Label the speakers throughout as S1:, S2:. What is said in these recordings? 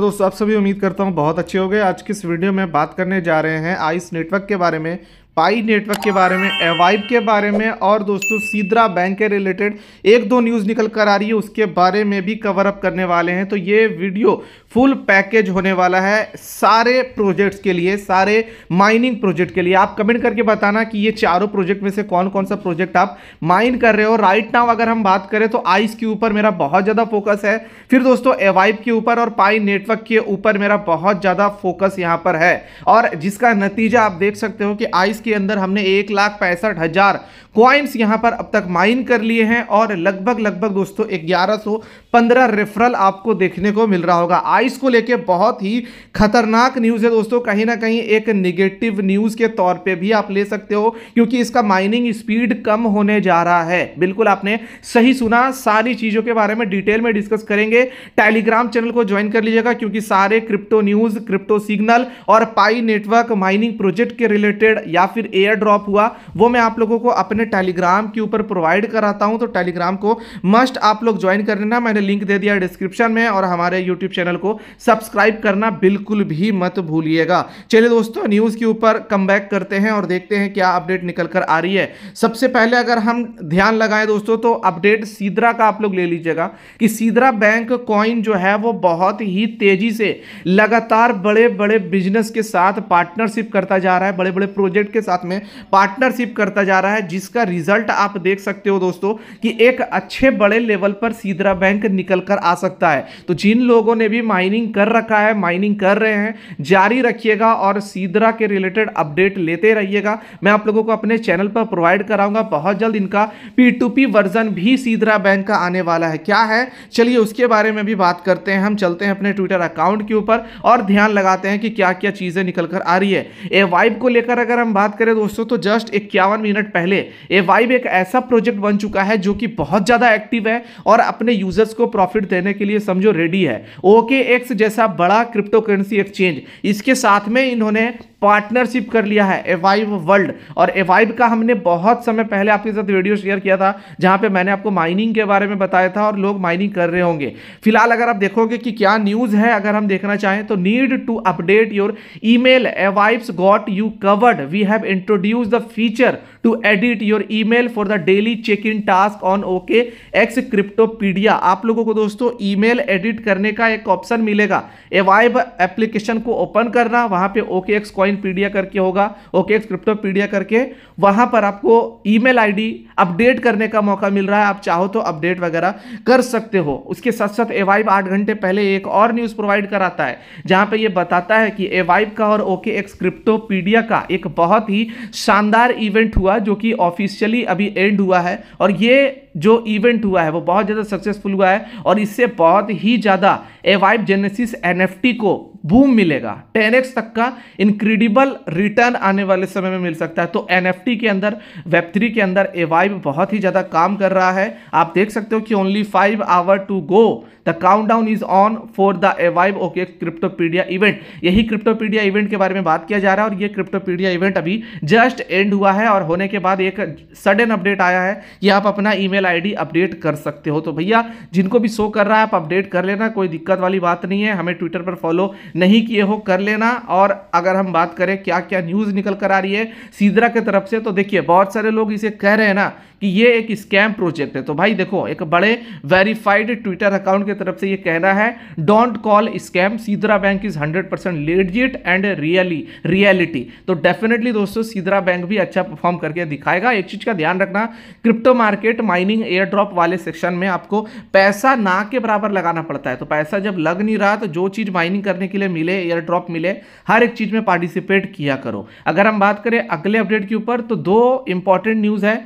S1: तो दोस्तों आप सभी उम्मीद करता हूँ बहुत अच्छे हो गए आज की इस वीडियो में बात करने जा रहे हैं आइस नेटवर्क के बारे में पाई नेटवर्क के बारे में एवाइब के बारे में और दोस्तों सीधरा बैंक के रिलेटेड एक दो न्यूज़ निकल कर आ रही है उसके बारे में भी कवर अप करने वाले हैं तो ये वीडियो फुल पैकेज होने वाला है सारे प्रोजेक्ट्स के लिए सारे माइनिंग प्रोजेक्ट के लिए आप कमेंट करके बताना कि ये चारों प्रोजेक्ट में से कौन कौन सा प्रोजेक्ट आप माइन कर रहे हो राइट नाउ अगर हम बात करें तो आइस के ऊपर मेरा बहुत ज़्यादा फोकस है फिर दोस्तों एवाइब के ऊपर और पाई नेटवर्क के ऊपर मेरा बहुत ज़्यादा फोकस यहाँ पर है और जिसका नतीजा आप देख सकते हो कि आइस के अंदर हमने एक लाख पैंसठ हज़ार क्वाइंस यहाँ पर अब तक माइन कर लिए हैं और लगभग लगभग दोस्तों ग्यारह सौ पंद्रह रेफरल आपको देखने को मिल रहा होगा आइस को लेके बहुत ही खतरनाक न्यूज़ है दोस्तों कहीं ना कहीं एक निगेटिव न्यूज़ के तौर पे भी आप ले सकते हो क्योंकि इसका माइनिंग स्पीड कम होने जा रहा है बिल्कुल आपने सही सुना सारी चीज़ों के बारे में डिटेल में डिस्कस करेंगे टेलीग्राम चैनल को ज्वाइन कर लीजिएगा क्योंकि सारे क्रिप्टो न्यूज़ क्रिप्टो सिग्नल और पाई नेटवर्क माइनिंग प्रोजेक्ट के रिलेटेड या फिर एयर ड्रॉप हुआ वो मैं आप लोगों को अपने टेलीग्राम के ऊपर प्रोवाइड कराता हूँ तो टेलीग्राम को मस्ट आप लोग ज्वाइन कर लेना मैंने लिंक दे दिया डिस्क्रिप्शन में और हमारे यूट्यूब चैनल को सब्सक्राइब करना बिल्कुल भी मत भूलिएगा चलिए दोस्तों न्यूज़ के ऊपर कम करते हैं और देखते हैं क्या अपडेट निकल कर आ रही है सबसे पहले अगर हम ध्यान लगाएं दोस्तों तो अपडेट सीधरा का आप लोग ले लीजिएगा कि सीधरा बैंक कॉइन जो है वो बहुत ही तेजी से लगातार बड़े बड़े बिजनेस के साथ पार्टनरशिप करता जा रहा है बड़े बड़े प्रोजेक्ट के के साथ में पार्टनरशिप करता जा रहा है जिसका रिजल्ट आप देख सकते हो दोस्तों कि एक अच्छे बड़े लेवल पर सीधरा बैंक निकल कर आ सकता है तो जिन लोगों ने भी माइनिंग कर रखा है माइनिंग कर रहे हैं जारी रखिएगा और सीधरा के रिलेटेड अपडेट लेते रहिएगा मैं आप लोगों को अपने चैनल पर प्रोवाइड कराऊंगा बहुत जल्द इनका पी वर्जन भी सीधरा बैंक का आने वाला है क्या है चलिए उसके बारे में भी बात करते हैं हम चलते हैं अपने ट्विटर अकाउंट के ऊपर और ध्यान लगाते हैं कि क्या क्या चीज़ें निकल कर आ रही है ए वाइब को लेकर अगर हम बात बात करें दोस्तों तो जस्ट इक्यावन मिनट पहले ए वाइब एक ऐसा प्रोजेक्ट बन चुका है जो कि बहुत ज़्यादा एक्टिव है और अपने यूजर्स को प्रॉफिट देने के लिए समझो रेडी है ओके एक्स जैसा बड़ा क्रिप्टो करेंसी एक्सचेंज इसके साथ में इन्होंने पार्टनरशिप कर लिया है एवाइव वर्ल्ड और एवाइव का हमने बहुत समय पहले आपके साथ वीडियो शेयर किया था जहां पे मैंने आपको माइनिंग के बारे में बताया था और लोग माइनिंग कर रहे होंगे फिलहाल अगर आप देखोगे कि क्या न्यूज़ है अगर हम देखना चाहें तो need to update your email Avive got you covered we have introduce the feature to edit your email for the daily check in task on OKX cryptopedia आप लोगों को दोस्तों ई मेल एडिट करने का एक option मिलेगा एवाइव application को open करना वहां पर OKX coin coinpedia करके होगा ओके एक्स पीडिया करके वहां पर आपको ईमेल आईडी अपडेट करने का मौका मिल रहा है आप चाहो तो अपडेट वगैरह कर सकते हो उसके साथ साथ एवाइब आठ घंटे पहले एक और न्यूज़ प्रोवाइड कराता है जहां पे ये बताता है कि एवाइब का और ओके एक्स क्रिप्टो पीडिया का एक बहुत ही शानदार इवेंट हुआ जो कि ऑफिशियली अभी एंड हुआ है और ये जो इवेंट हुआ है वो बहुत ज़्यादा सक्सेसफुल हुआ है और इससे बहुत ही ज़्यादा एवाइब जेनेसिस एनएफटी को बूम मिलेगा 10x तक का इनक्रेडिबल रिटर्न आने वाले समय में मिल सकता है तो एन के अंदर वेब थ्री के अंदर ए बहुत ही ज़्यादा काम कर रहा है आप देख सकते हो कि only five hour to go the countdown is on for the Avive OKX cryptopedia event यही क्रिप्टोपीडिया इवेंट के बारे में बात किया जा रहा है और ये क्रिप्टोपीडिया इवेंट अभी जस्ट एंड हुआ है और होने के बाद एक सडन अपडेट आया है कि आप अपना ई मेल अपडेट कर सकते हो तो भैया जिनको भी शो कर रहा है आप अपडेट कर लेना कोई दिक्कत वाली बात नहीं है हमें ट्विटर पर फॉलो नहीं किए हो कर लेना और अगर हम बात करें क्या क्या न्यूज़ निकल कर आ रही है सीधरा की तरफ से तो देखिए बहुत सारे लोग इसे कह रहे हैं ना कि ये एक स्कैम प्रोजेक्ट है तो भाई देखो एक बड़े वेरीफाइड ट्विटर अकाउंट के तरफ से ये कहना है don't call scam Sidra bank is hundred percent legit and really reality तो डेफिनेटली दोस्तों सीधरा बैंक भी अच्छा परफॉर्म करके दिखाएगा एक चीज का ध्यान रखना crypto market mining airdrop वाले सेक्शन में आपको पैसा ना के बराबर लगाना पड़ता है तो पैसा जब लग नहीं रहा तो जो चीज माइनिंग करने के लिए मिले एयर ड्रॉप मिले हर एक चीज में पार्टिसिपेट किया करो अगर हम बात करें अगले अपडेट के ऊपर तो दो इंपॉर्टेंट न्यूज है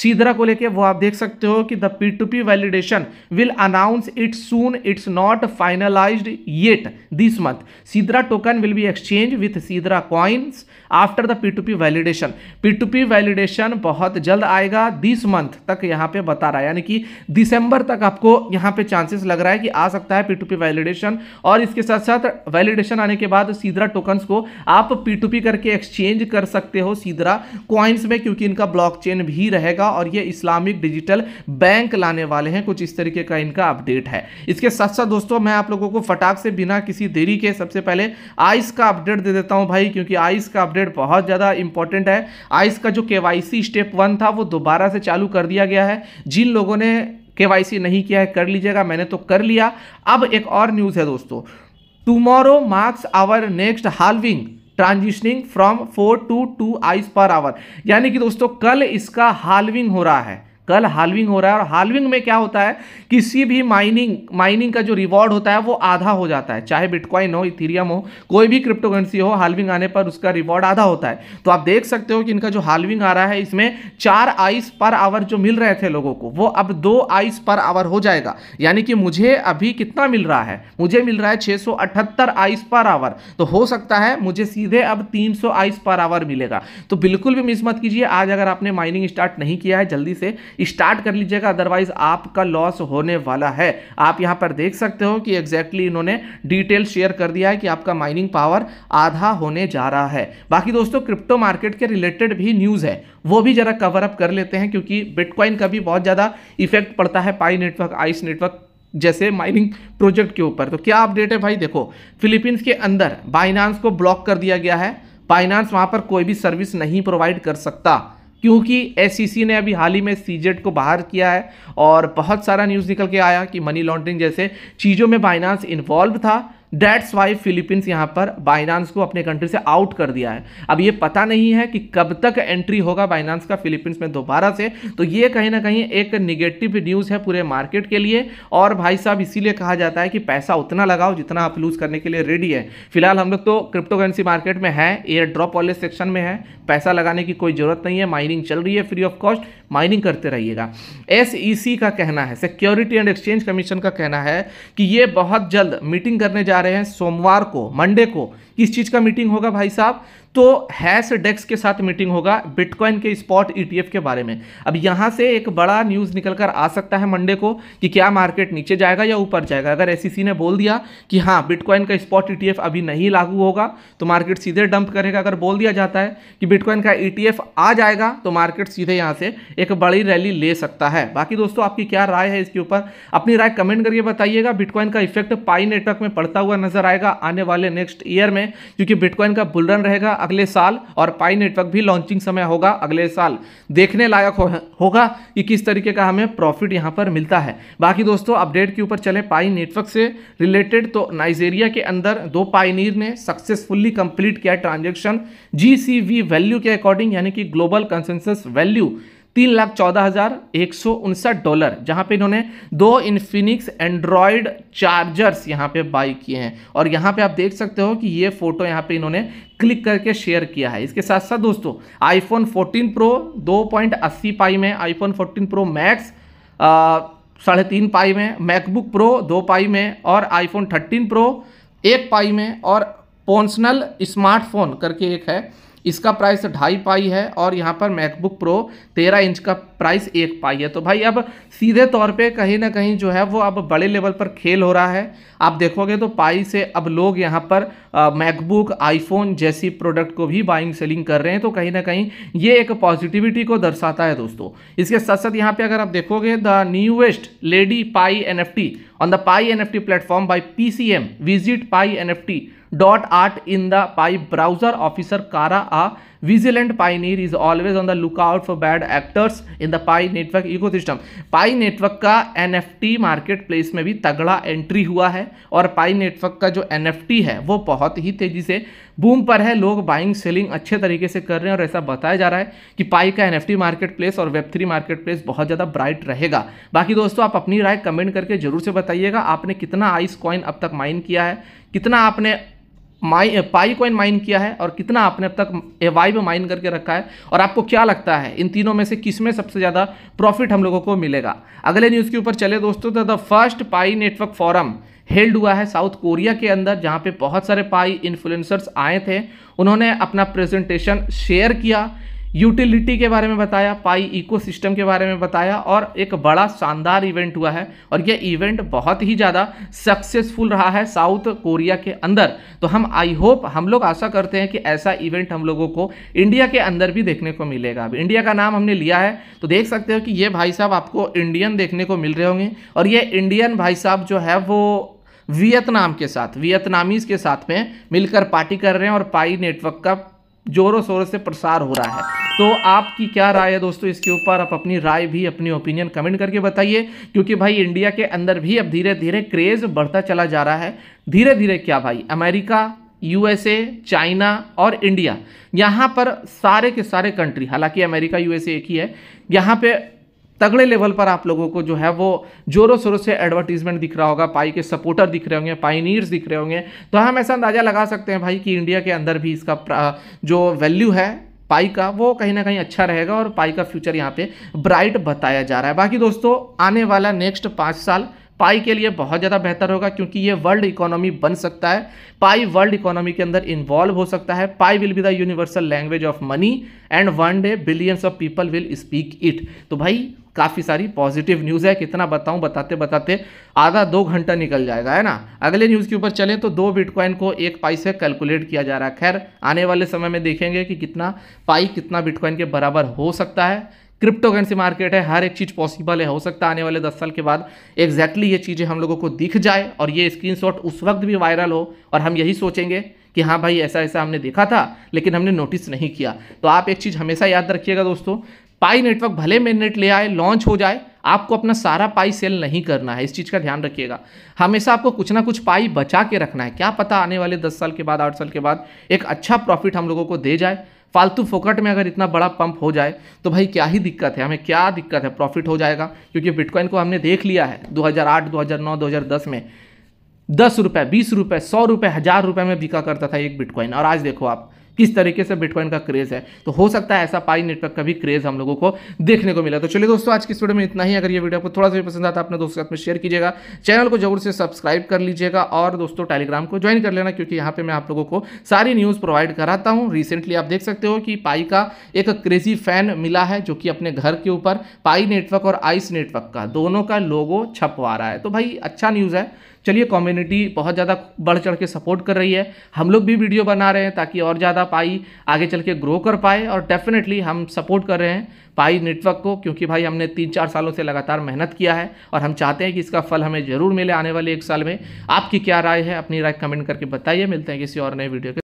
S1: सीधरा को लेके वो आप देख सकते हो कि the P to P validation will announce it soon it's not finalised yet this month Sidra token will be exchange with Sidra coins after the P to P validation P to P validation बहुत जल्द आएगा this month तक यहाँ पे बता रहा है यानी कि दिसंबर तक आपको यहाँ पे चांसेस लग रहा है कि आ सकता है पी टू पी वैलिडेशन और इसके साथ साथ वैलिडेशन आने के बाद सीधरा टोकन्स को आप पी टू पी करके एक्सचेंज कर सकते हो सीधरा कॉइन्स में क्योंकि इनका चेन भी रहेगा जाएगा और ये इस्लामिक डिजिटल बैंक लाने वाले हैं कुछ इस तरीके का इनका अपडेट है इसके साथ साथ दोस्तों मैं आप लोगों को फटाक से बिना किसी देरी के सबसे पहले आइस का अपडेट दे देता हूँ भाई क्योंकि आइस का अपडेट बहुत ज़्यादा इंपॉर्टेंट है आइस का जो के स्टेप वन था वो दोबारा से चालू कर दिया गया है जिन लोगों ने के नहीं किया है कर लीजिएगा मैंने तो कर लिया अब एक और न्यूज़ है दोस्तों tomorrow marks our next halving transitioning from four to two two पर आवर यानी कि दोस्तों कल इसका हालविंग हो रहा है कल हालविंग हो रहा है और हालविंग में क्या होता है किसी भी माइनिंग माइनिंग का जो रिवॉर्ड होता है वो आधा हो जाता है चाहे बिटकॉइन हो इथेरियम हो कोई भी क्रिप्टोकरेंसी हो हालविंग आने पर उसका रिवॉर्ड आधा होता है तो आप देख सकते हो कि इनका जो हालविंग आ रहा है इसमें चार आइस पर आवर जो मिल रहे थे लोगों को वो अब दो आइस पर आवर हो जाएगा यानी कि मुझे अभी कितना मिल रहा है मुझे मिल रहा है 678 आइस पर आवर तो हो सकता है मुझे सीधे अब तीन आइस पर आवर मिलेगा तो बिल्कुल भी मिस मत कीजिए आज अगर आपने माइनिंग स्टार्ट नहीं किया है जल्दी से स्टार्ट कर लीजिएगा अदरवाइज आपका लॉस होने वाला है आप यहां पर देख सकते हो कि एग्जैक्टली इन्होंने डिटेल शेयर कर दिया है कि आपका माइनिंग पावर आधा होने जा रहा है बाकी दोस्तों क्रिप्टो मार्केट के रिलेटेड भी न्यूज़ है वो भी जरा कवर अप कर लेते हैं क्योंकि बिटकॉइन का भी बहुत ज़्यादा इफेक्ट पड़ता है पाई नेटवर्क आइस नेटवर्क जैसे माइनिंग प्रोजेक्ट के ऊपर तो क्या अपडेट है भाई देखो फिलीपींस के अंदर बाइनांस को ब्लॉक कर दिया गया है बाइनांस वहां पर कोई भी सर्विस नहीं प्रोवाइड कर सकता क्योंकि एस e ने अभी हाल ही में सीजेट को बाहर किया है और बहुत सारा न्यूज़ निकल के आया कि मनी लॉन्ड्रिंग जैसे चीज़ों में फाइनेंस इन्वॉल्व था डेट्स वाई फिलीपींस यहाँ पर बाइनांस को अपने कंट्री से आउट कर दिया है अब ये पता नहीं है कि कब तक एंट्री होगा बाइनांस का फिलीपींस में दोबारा से तो ये कहीं ना कहीं एक निगेटिव न्यूज़ है पूरे मार्केट के लिए और भाई साहब इसीलिए कहा जाता है कि पैसा उतना लगाओ जितना आप लूज़ करने के लिए रेडी है फिलहाल हम लोग तो क्रिप्टो करेंसी मार्केट में है एयर ड्रॉप वाले सेक्शन में है पैसा लगाने की कोई ज़रूरत नहीं है माइनिंग चल रही है फ्री ऑफ कॉस्ट माइनिंग करते रहिएगा एस e का कहना है सिक्योरिटी एंड एक्सचेंज कमीशन का कहना है कि ये बहुत जल्द मीटिंग करने जा रहे हैं सोमवार को मंडे को किस चीज़ का मीटिंग होगा भाई साहब तो हैश डेक्स के साथ मीटिंग होगा बिटकॉइन के स्पॉट ईटीएफ e के बारे में अब यहां से एक बड़ा न्यूज़ निकल कर आ सकता है मंडे को कि क्या मार्केट नीचे जाएगा या ऊपर जाएगा अगर एस e ने बोल दिया कि हाँ बिटकॉइन का स्पॉट ई e अभी नहीं लागू होगा तो मार्केट सीधे डंप करेगा अगर बोल दिया जाता है कि बिटकॉइन का ई आ जाएगा तो मार्केट सीधे यहाँ से एक बड़ी रैली ले सकता है बाकी दोस्तों आपकी क्या राय है इसके ऊपर अपनी राय कमेंट करके बताइएगा बिटकॉइन का इफेक्ट पाई नेटवर्क में पड़ता हुआ नजर आएगा आने वाले नेक्स्ट ईयर में क्योंकि बिटकॉइन का बुलरन रहेगा अगले साल और पाई नेटवर्क भी लॉन्चिंग समय होगा अगले साल देखने लायक हो, होगा कि किस तरीके का हमें प्रॉफिट यहाँ पर मिलता है बाकी दोस्तों अपडेट के ऊपर चलें पाई नेटवर्क से रिलेटेड तो नाइजेरिया के अंदर दो पाइनीर ने सक्सेसफुली कंप्लीट किया ट्रांजेक्शन जी वैल्यू के अकॉर्डिंग यानी कि ग्लोबल कंसेंसस वैल्यू तीन लाख चौदह हज़ार एक सौ उनसठ डॉलर जहाँ पे इन्होंने दो इन्फिनिक्स एंड्रॉयड चार्जर्स यहाँ पे बाई किए हैं और यहाँ पे आप देख सकते हो कि ये फोटो यहाँ पे इन्होंने क्लिक करके शेयर किया है इसके साथ साथ दोस्तों आईफोन 14 प्रो 2.80 पाई में आईफोन 14 प्रो मैक्स साढ़े तीन पाई में मैकबुक प्रो दो पाई में और आईफोन थर्टीन प्रो एक पाई में और पोन्सनल स्मार्टफोन करके एक है इसका प्राइस ढाई पाई है और यहाँ पर मैकबुक प्रो तेरह इंच का प्राइस एक पाई है तो भाई अब सीधे तौर पे कहीं ना कहीं जो है वो अब बड़े लेवल पर खेल हो रहा है आप देखोगे तो पाई से अब लोग यहाँ पर मैकबुक आईफोन जैसी प्रोडक्ट को भी बाइंग सेलिंग कर रहे हैं तो कहीं ना कहीं ये एक पॉजिटिविटी को दर्शाता है दोस्तों इसके साथ साथ यहाँ पर अगर आप देखोगे the newest lady Pi N on the Pi N F platform by P C M visit Pi N F T dot art in the Pi browser officer Kara ah a vigilant is always on the lookout for bad actors in the Pi network ecosystem Pi network का N F T marketplace में भी तगड़ा entry हुआ है और Pi network का जो N F T है वो बहुत ही तेजी से बूम पर है लोग बाइंग सेलिंग अच्छे तरीके से कर रहे हैं और ऐसा बताया जा रहा है कि पाई का N F T marketplace और वेब थ्री मार्केट प्लेस बहुत ज़्यादा ब्राइट रहेगा बाकी दोस्तों आप अपनी राय कमेंट करके जरूर से बताइएगा आपने कितना आइस कॉइन अब तक माइन किया है कितना आपने माइन पाई कॉइन माइन किया है और कितना आपने अब तक वाई में माइन करके रखा है और आपको क्या लगता है इन तीनों में से किस में सबसे ज़्यादा प्रॉफिट हम लोगों को मिलेगा अगले न्यूज़ के ऊपर चले दोस्तों तो the first Pi network forum held हुआ है साउथ कोरिया के अंदर जहाँ पे बहुत सारे पाई इन्फ्लुएंसर्स आए थे उन्होंने अपना प्रेजेंटेशन शेयर किया यूटिलिटी के बारे में बताया पाई इकोसिस्टम के बारे में बताया और एक बड़ा शानदार इवेंट हुआ है और यह इवेंट बहुत ही ज़्यादा सक्सेसफुल रहा है साउथ कोरिया के अंदर तो हम आई होप हम लोग आशा करते हैं कि ऐसा इवेंट हम लोगों को इंडिया के अंदर भी देखने को मिलेगा अब इंडिया का नाम हमने लिया है तो देख सकते हो कि ये भाई साहब आपको इंडियन देखने को मिल रहे होंगे और ये इंडियन भाई साहब जो है वो वियतनाम के साथ वियतनामीज के साथ में मिलकर पार्टी कर रहे हैं और पाई नेटवर्क का जोरों शोरों से प्रसार हो रहा है तो आपकी क्या राय है दोस्तों इसके ऊपर आप अपनी राय भी अपनी ओपिनियन कमेंट करके बताइए क्योंकि भाई इंडिया के अंदर भी अब धीरे धीरे क्रेज़ बढ़ता चला जा रहा है धीरे धीरे क्या भाई अमेरिका यूएसए चाइना और इंडिया यहाँ पर सारे के सारे कंट्री हालांकि अमेरिका यूएसए एक ही है यहाँ पे तगड़े लेवल पर आप लोगों को जो है वो जोरों शोरों से एडवर्टीजमेंट दिख रहा होगा पाई के सपोर्टर दिख रहे होंगे पाइनियर्स दिख रहे होंगे तो हम ऐसा अंदाज़ा लगा सकते हैं भाई कि इंडिया के अंदर भी इसका जो वैल्यू है पाई का वो कहीं ना कहीं अच्छा रहेगा और पाई का फ्यूचर यहाँ पे ब्राइट बताया जा रहा है बाकी दोस्तों आने वाला नेक्स्ट पाँच साल पाई के लिए बहुत ज़्यादा बेहतर होगा क्योंकि ये वर्ल्ड इकोनॉमी बन सकता है पाई वर्ल्ड इकोनॉमी के अंदर इन्वॉल्व हो सकता है Pi will be the universal language of money and one day billions of people will speak it तो भाई काफ़ी सारी पॉजिटिव न्यूज़ है कितना बताऊं बताते बताते आधा दो घंटा निकल जाएगा है ना अगले न्यूज़ के ऊपर चलें तो दो बिटकॉइन को एक पाई से कैलकुलेट किया जा रहा है खैर आने वाले समय में देखेंगे कि कितना पाई कितना बिटकॉइन के बराबर हो सकता है क्रिप्टो करेंसी मार्केट है हर एक चीज़ पॉसिबल है हो सकता है आने वाले दस साल के बाद एग्जैक्टली ये चीज़ें हम लोगों को दिख जाए और ये स्क्रीन उस वक्त भी वायरल हो और हम यही सोचेंगे कि हाँ भाई ऐसा ऐसा हमने देखा था लेकिन हमने नोटिस नहीं किया तो आप एक चीज़ हमेशा याद रखिएगा दोस्तों पाई नेटवर्क भले मेननेट ले आए लॉन्च हो जाए आपको अपना सारा पाई सेल नहीं करना है इस चीज़ का ध्यान रखिएगा हमेशा आपको कुछ ना कुछ पाई बचा के रखना है क्या पता आने वाले दस साल के बाद आठ साल के बाद एक अच्छा प्रॉफिट हम लोगों को दे जाए फालतू फोकट में अगर इतना बड़ा पंप हो जाए तो भाई क्या ही दिक्कत है हमें क्या दिक्कत है प्रॉफिट हो जाएगा क्योंकि बिटकॉइन को हमने देख लिया है 2008 2009 2010 में दस रुपये बीस रुपये सौ रुपये हज़ार रुपये में बिका करता था एक बिटकॉइन और आज देखो आप किस तरीके से बिटकॉइन का क्रेज है तो हो सकता है ऐसा पाई नेटवर्क का भी क्रेज हम लोगों को देखने को मिला तो चलिए दोस्तों आज की वीडियो में इतना ही अगर ये वीडियो आपको थोड़ा सा भी पसंद आता है अपने दोस्तों के साथ में शेयर कीजिएगा चैनल को जरूर से सब्सक्राइब कर लीजिएगा और दोस्तों टेलीग्राम को ज्वाइन कर लेना क्योंकि यहाँ पर मैं आप लोगों को सारी न्यूज़ प्रोवाइड कराता हूँ रिसेंटली आप देख सकते हो कि पाई का एक क्रेजी फैन मिला है जो कि अपने घर के ऊपर पाई नेटवर्क और आइस नेटवर्क का दोनों का लोगो छपवा रहा है तो भाई अच्छा न्यूज़ है चलिए कम्युनिटी बहुत ज़्यादा बढ़ चढ़ के सपोर्ट कर रही है हम लोग भी वीडियो बना रहे हैं ताकि और ज़्यादा पाई आगे चल के ग्रो कर पाए और डेफिनेटली हम सपोर्ट कर रहे हैं पाई नेटवर्क को क्योंकि भाई हमने तीन चार सालों से लगातार मेहनत किया है और हम चाहते हैं कि इसका फल हमें ज़रूर मिले आने वाले एक साल में आपकी क्या राय है अपनी राय कमेंट करके बताइए मिलते हैं किसी और नए वीडियो के